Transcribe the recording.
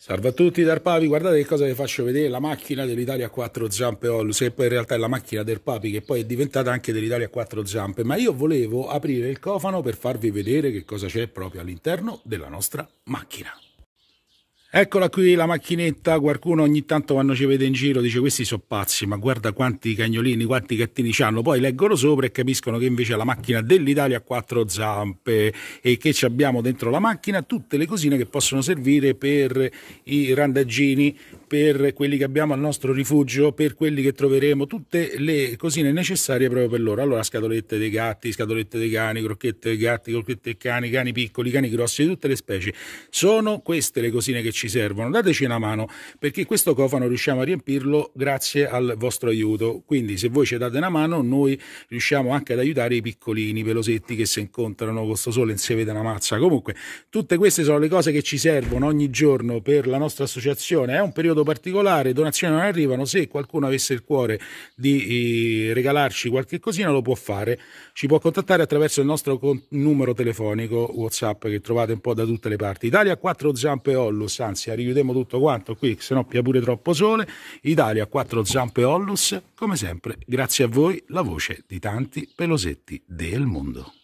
Salve a tutti dal Papi, guardate che cosa vi faccio vedere, la macchina dell'Italia 4 zampe Ollus, oh, che poi in realtà è la macchina del Papi che poi è diventata anche dell'Italia 4 zampe, ma io volevo aprire il cofano per farvi vedere che cosa c'è proprio all'interno della nostra macchina. Eccola qui la macchinetta, qualcuno ogni tanto quando ci vede in giro dice questi sono pazzi, ma guarda quanti cagnolini, quanti gattini ci hanno, poi leggono sopra e capiscono che invece è la macchina dell'Italia ha quattro zampe e che abbiamo dentro la macchina tutte le cosine che possono servire per i randaggini per quelli che abbiamo al nostro rifugio, per quelli che troveremo, tutte le cosine necessarie proprio per loro. Allora scatolette dei gatti, scatolette dei cani, crocchette dei gatti, crocchette dei cani, cani piccoli, cani grossi, di tutte le specie. Sono queste le cosine che ci servono. Dateci una mano perché questo cofano riusciamo a riempirlo grazie al vostro aiuto. Quindi se voi ci date una mano noi riusciamo anche ad aiutare i piccolini, i pelosetti che si incontrano con sto sole e si una mazza. Comunque tutte queste sono le cose che ci servono ogni giorno per la nostra associazione. È un periodo modo particolare, donazioni non arrivano, se qualcuno avesse il cuore di eh, regalarci qualche cosina lo può fare, ci può contattare attraverso il nostro numero telefonico Whatsapp che trovate un po' da tutte le parti. Italia 4 zampe Ollus, anzi richiudiamo tutto quanto qui, se no pia pure troppo sole, Italia 4 zampe Ollus, come sempre, grazie a voi la voce di tanti pelosetti del mondo.